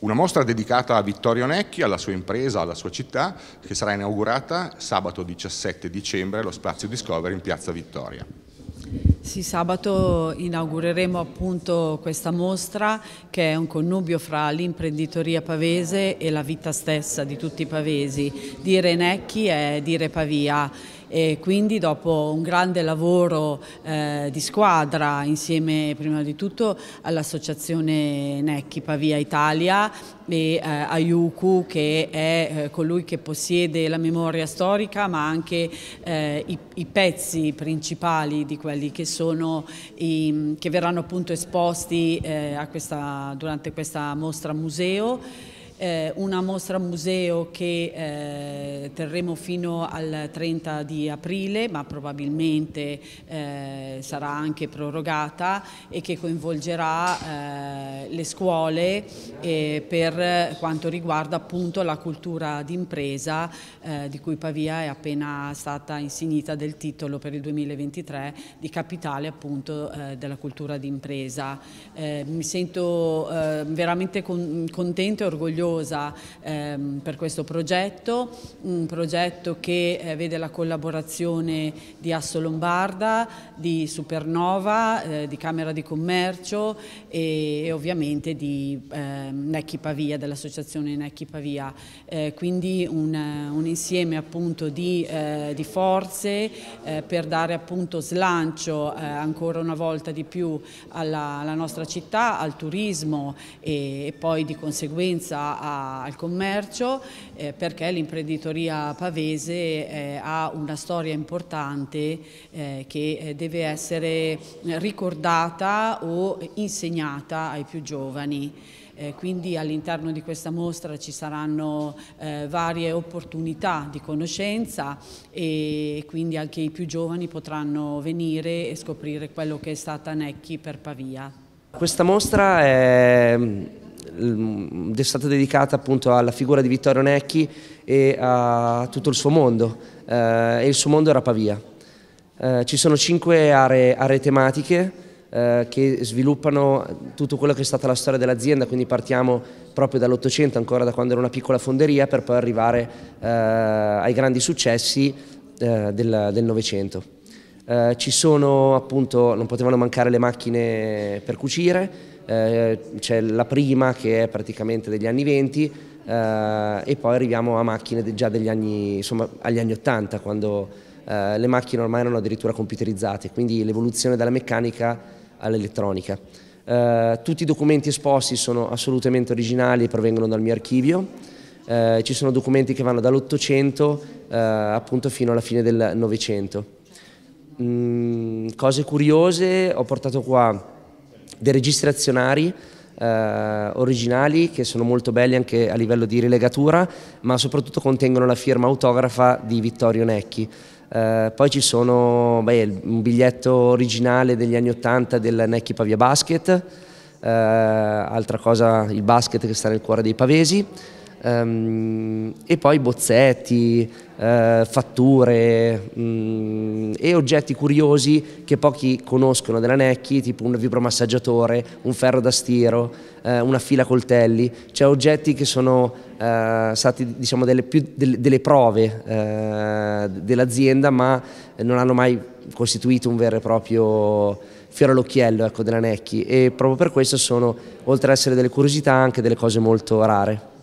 Una mostra dedicata a Vittorio Necchi, alla sua impresa, alla sua città, che sarà inaugurata sabato 17 dicembre allo Spazio Discovery in Piazza Vittoria. Sì, sabato inaugureremo appunto questa mostra che è un connubio fra l'imprenditoria pavese e la vita stessa di tutti i pavesi. Dire Necchi è dire Pavia e quindi dopo un grande lavoro eh, di squadra insieme prima di tutto all'associazione Necchi Pavia Italia e eh, a Yuku che è eh, colui che possiede la memoria storica ma anche eh, i, i, pezzi principali di quelli che sono i, che verranno appunto esposti eh, questa, durante questa mostra museo eh, una mostra museo che eh, terremo fino al 30 di aprile, ma probabilmente eh, sarà anche prorogata e che coinvolgerà eh, le scuole eh, per quanto riguarda appunto la cultura d'impresa eh, di cui Pavia è appena stata insignita del titolo per il 2023 di capitale appunto della cultura d'impresa. mi sento veramente con contenta e orgogliosa orgogliosa ehm, per questo progetto, un progetto che eh, vede la collaborazione di Asso Lombarda, di Supernova, eh, di Camera di Commercio e, e ovviamente di ehm, Necchi Pavia, dell'associazione Necchi Pavia. Eh, quindi un, un, insieme appunto di, eh, di forze eh, per dare appunto slancio eh, ancora una volta di più alla, alla nostra città, al turismo e, e poi di conseguenza a, al commercio eh, perché l'imprenditoria pavese eh, ha una storia importante eh, che eh, deve essere ricordata o insegnata ai più giovani. Eh, quindi all'interno di questa mostra ci saranno eh, varie opportunità di conoscenza e quindi anche i più giovani potranno venire e scoprire quello che è stata Necchi per Pavia. Questa mostra è Ehm, è stata dedicata appunto alla figura di Vittorio Necchi e a tutto il suo mondo eh, e il suo mondo era Pavia. Eh, ci sono cinque aree, aree tematiche eh, che sviluppano tutto quello che è stata la storia dell'azienda, quindi partiamo proprio dall'Ottocento, ancora da quando era una piccola fonderia, per poi arrivare eh, ai grandi successi eh, del Novecento. Eh, ci sono appunto, non potevano mancare le macchine per cucire, eh, c'è la prima che è praticamente degli anni 20 eh, e poi arriviamo a macchine già degli anni, insomma, agli anni 80 quando eh, le macchine ormai erano addirittura computerizzate, quindi l'evoluzione dalla meccanica all'elettronica. Eh, tutti i documenti esposti sono assolutamente originali e provengono dal mio archivio. Eh, ci sono documenti che vanno dall'Ottocento eh, appunto fino alla fine del Novecento. Mm, cose curiose, ho portato qua dei registrazionari eh, originali che sono molto belli anche a livello di rilegatura, ma soprattutto contengono la firma autografa di Vittorio Necchi. Eh, poi ci sono beh, un biglietto originale degli anni 80 del Necchi Pavia Basket, eh, altra cosa il basket che sta nel cuore dei pavesi, Um, e poi bozzetti, uh, fatture um, e oggetti curiosi che pochi conoscono della Necchi, tipo un vibromassaggiatore, un ferro da stiro, uh, una fila coltelli, cioè oggetti che sono uh, stati diciamo, delle, più, delle, delle prove dell'azienda ma non hanno mai costituito un vero e proprio fiero all'occhiello ecco, della Necchi e proprio per questo sono, oltre ad essere delle curiosità, anche delle cose molto rare.